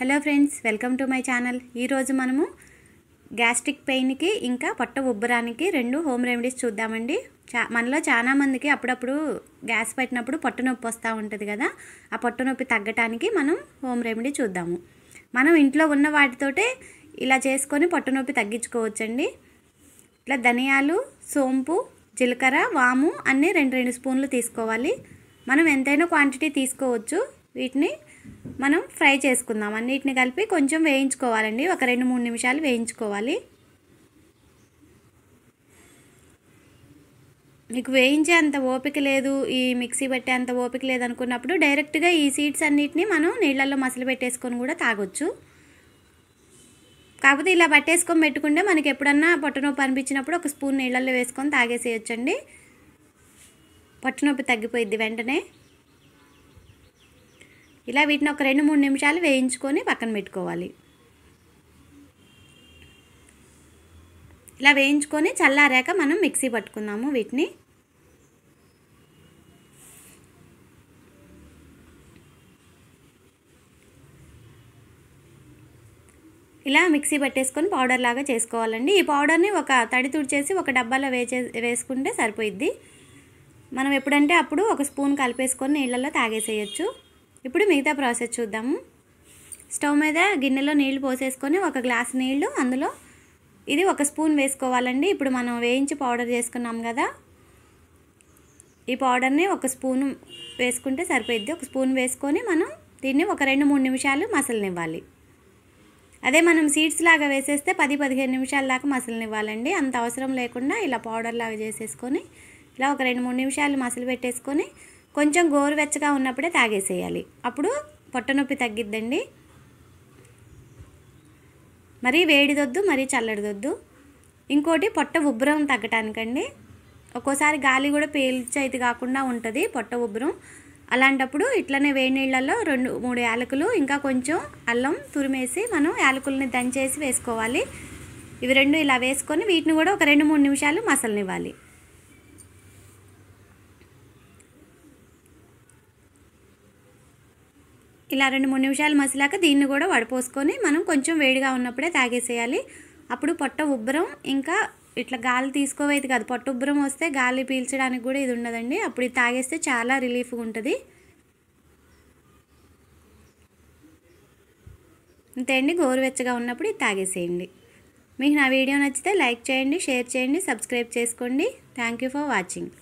hello friends welcome to my channel ఈరోజు మనము gastric పెయిన్కి ఇంకా పొట్ట ఉబ్బరానికి రెండు హోమ్ రెమెడీస్ చూద్దామండి చా మనలో చాలామందికి అప్పుడప్పుడు గ్యాస్ పెట్టినప్పుడు పొట్ట నొప్పి వస్తూ ఉంటుంది కదా ఆ పొట్ట నొప్పి తగ్గటానికి మనం హోమ్ రెమెడీ చూద్దాము మనం ఇంట్లో ఉన్న వాటితోటే ఇలా చేసుకొని పొట్ట నొప్పి తగ్గించుకోవచ్చండి ఇట్లా ధనియాలు సోంపు జీలకర్ర వాము అన్నీ రెండు రెండు స్పూన్లు తీసుకోవాలి మనం ఎంతైనా క్వాంటిటీ తీసుకోవచ్చు వీటిని మనం ఫ్రై చేసుకుందాం అన్నిటిని కలిపి కొంచెం వేయించుకోవాలండి ఒక రెండు మూడు నిమిషాలు వేయించుకోవాలి మీకు వేయించే అంత ఓపిక లేదు ఈ మిక్సీ పెట్టే అంత ఓపిక లేదు అనుకున్నప్పుడు డైరెక్ట్గా ఈ సీడ్స్ అన్నిటిని మనం నీళ్ళల్లో మసలు పెట్టేసుకొని కూడా తాగొచ్చు కాకపోతే ఇలా పట్టేసుకొని పెట్టుకుంటే మనకి ఎప్పుడన్నా పొట్టనొప్పి అనిపించినప్పుడు ఒక స్పూన్ నీళ్ళల్లో వేసుకొని తాగేసేయచ్చండి పొట్టనొప్పి తగ్గిపోయిద్ది వెంటనే ఇలా వీటిని ఒక రెండు మూడు నిమిషాలు వేయించుకొని పక్కన పెట్టుకోవాలి ఇలా వేయించుకొని చల్లారాక మనం మిక్సీ పట్టుకుందాము వీటిని ఇలా మిక్సీ పట్టేసుకొని పౌడర్ లాగా చేసుకోవాలండి ఈ పౌడర్ని ఒక తడి తుడిచేసి ఒక డబ్బాలో వేచే వేసుకుంటే సరిపోయిద్ది మనం ఎప్పుడంటే అప్పుడు ఒక స్పూన్ కలిపేసుకొని నీళ్ళల్లో తాగేసేయచ్చు ఇప్పుడు మిగతా ప్రాసెస్ చూద్దాము స్టవ్ మీద గిన్నెలో నీళ్లు పోసేసుకొని ఒక గ్లాస్ నీళ్లు అందులో ఇది ఒక స్పూన్ వేసుకోవాలండి ఇప్పుడు మనం వేయించి పౌడర్ చేసుకున్నాం కదా ఈ పౌడర్ని ఒక స్పూన్ వేసుకుంటే సరిపోయిద్ది ఒక స్పూన్ వేసుకొని మనం దీన్ని ఒక రెండు మూడు నిమిషాలు మసలనివ్వాలి అదే మనం సీడ్స్ లాగా వేసేస్తే పది పదిహేను నిమిషాల దాకా మసలనివ్వాలండి అంత అవసరం లేకుండా ఇలా పౌడర్ లాగా చేసేసుకొని ఇలా ఒక రెండు మూడు నిమిషాలు మసలు పెట్టేసుకొని కొంచెం గోరువెచ్చగా ఉన్నప్పుడే తాగేసేయాలి అప్పుడు పొట్టనొప్పి తగ్గిద్దండి మరీ వేడిదొద్దు మరీ చల్లడిదొద్దు ఇంకోటి పొట్ట ఉబ్బరం తగ్గటానికండి ఒక్కోసారి గాలి కూడా పేల్చైతే కాకుండా ఉంటుంది పొట్ట ఉబ్బరం అలాంటప్పుడు ఇట్లనే వేడి నీళ్ళల్లో రెండు మూడు యాలకులు ఇంకా కొంచెం అల్లం తురిమేసి మనం యాలకుల్ని దంచేసి వేసుకోవాలి ఇవి రెండు ఇలా వేసుకొని వీటిని కూడా ఒక రెండు మూడు నిమిషాలు మసలనివ్వాలి ఇలా రెండు మూడు నిమిషాలు మసిలాక దీన్ని కూడా వడపోసుకొని మనం కొంచెం వేడిగా ఉన్నప్పుడే తాగేసేయాలి అప్పుడు పొట్ట ఉబ్బరం ఇంకా ఇట్లా గాలి తీసుకోవేది కాదు పొట్ట ఉబ్బరం వస్తే గాలి పీల్చడానికి కూడా ఇది ఉండదండి అప్పుడు ఇది తాగేస్తే చాలా రిలీఫ్గా ఉంటుంది అంతే అండి గోరువెచ్చగా ఉన్నప్పుడు ఇది తాగేసేయండి మీకు నా వీడియో నచ్చితే లైక్ చేయండి షేర్ చేయండి సబ్స్క్రైబ్ చేసుకోండి థ్యాంక్ యూ ఫర్ వాచింగ్